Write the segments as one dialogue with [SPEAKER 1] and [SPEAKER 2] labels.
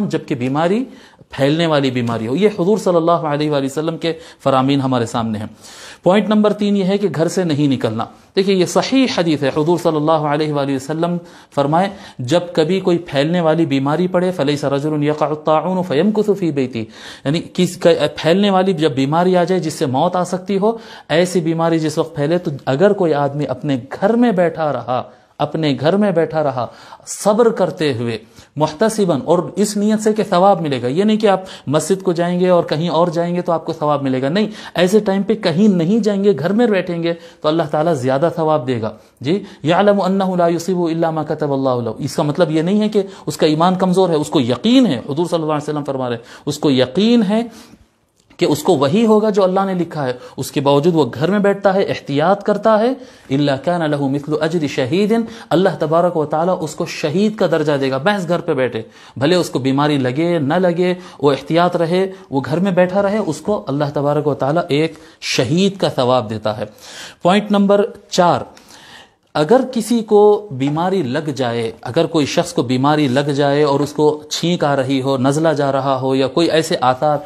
[SPEAKER 1] जबकि बीमारी फैलने वाली बीमारी हो ये हजूर सल्लल्लाहु अलैहि वसल्लम के फरामीन हमारे सामने हैं पॉइंट नंबर तीन ये है कि घर से नहीं निकलना देखिए ये सही हदीस है हजूर सल्लल्लाहु अलैहि वसल्लम फरमाए जब कभी कोई फैलने वाली बीमारी पड़े फ़लई सरजुलताउन फ़यम कुसफ़ी बेती यानी किस फैलने वाली जब बीमारी आ जाए जिससे मौत आ सकती हो ऐसी बीमारी जिस वक्त फैले तो अगर कोई आदमी अपने घर में बैठा रहा अपने घर में बैठा रहा सब्र करते हुए मुहतसिबन और इस नीयत से कि सवाब मिलेगा ये नहीं कि आप मस्जिद को जाएंगे और कहीं और जाएंगे तो आपको सवाब मिलेगा नहीं ऐसे टाइम पे कहीं नहीं जाएंगे घर में बैठेंगे तो अल्लाह ताला ज़्यादा सवाब देगा जी यालमसिबुल्लामा कतबल्ला इसका मतलब ये नहीं है कि उसका ईमान कमज़ोर है उसको यकीन है हजूर सल्ला वसलम फरमा रहे उसको यकीन है कि उसको वही होगा जो अल्लाह ने लिखा है उसके बावजूद वो घर में बैठता है एहतियात करता है इल्ला कैन लहू मिसल अजर शहीदिन अल्लाह तबारक व ताली उसको शहीद का दर्जा देगा बहस घर पे बैठे भले उसको बीमारी लगे न लगे वो एहतियात रहे वो घर में बैठा रहे उसको अल्लाह तबारक व ताली एक शहीद का सवाब देता है पॉइंट नंबर चार अगर किसी को बीमारी लग जाए अगर कोई शख्स को बीमारी लग जाए और उसको छींक आ रही हो नज़ला जा रहा हो या कोई ऐसे आसार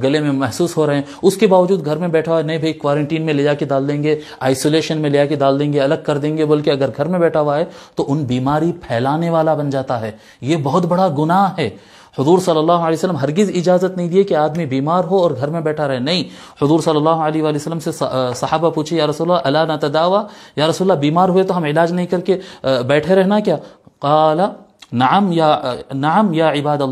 [SPEAKER 1] गले में महसूस हो रहे हैं उसके बावजूद घर में बैठा हुआ नहीं भाई क्वारंटीन में ले जाके डाल देंगे आइसोलेशन में ले जाके डाल देंगे अलग कर देंगे बोल के अगर घर में बैठा हुआ है तो उन बीमारी फैलाने वाला बन जाता है ये बहुत बड़ा गुनाह है हजूर सल्लल्लाहु अलैहि वसल्लम हरगिज़ इजाज़त नहीं दिए कि आदमी बीमार हो और घर में बैठा रहे नहीं हजूर सल्लल्लाहु अलैहि वसल्लम से सहाबा पूछे या रसोल्ला अला ना तदावा या रसोल्ला बीमार हुए तो हम इलाज नहीं करके बैठे रहना क्या काला नाम या नाम या इबाद